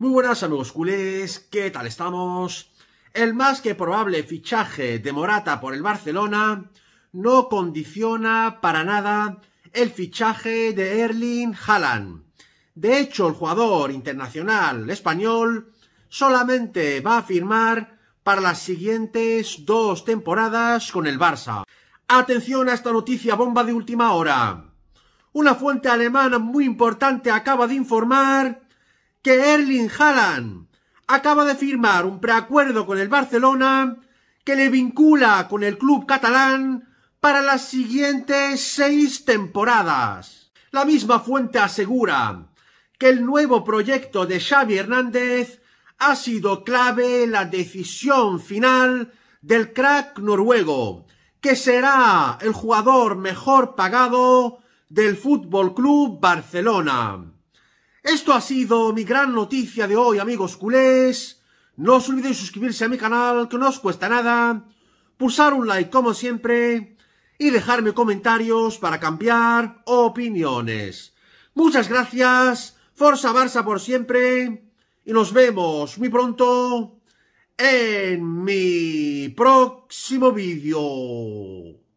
Muy buenas amigos culés, ¿qué tal estamos? El más que probable fichaje de Morata por el Barcelona no condiciona para nada el fichaje de Erling Haaland. De hecho, el jugador internacional español solamente va a firmar para las siguientes dos temporadas con el Barça. Atención a esta noticia bomba de última hora. Una fuente alemana muy importante acaba de informar que Erling Haaland acaba de firmar un preacuerdo con el Barcelona que le vincula con el club catalán para las siguientes seis temporadas. La misma fuente asegura que el nuevo proyecto de Xavi Hernández ha sido clave en la decisión final del crack noruego, que será el jugador mejor pagado del Fútbol Club Barcelona. Esto ha sido mi gran noticia de hoy, amigos culés. No os olvidéis suscribirse a mi canal, que no os cuesta nada. Pulsar un like, como siempre. Y dejarme comentarios para cambiar opiniones. Muchas gracias. Forza Barça por siempre. Y nos vemos muy pronto en mi próximo vídeo.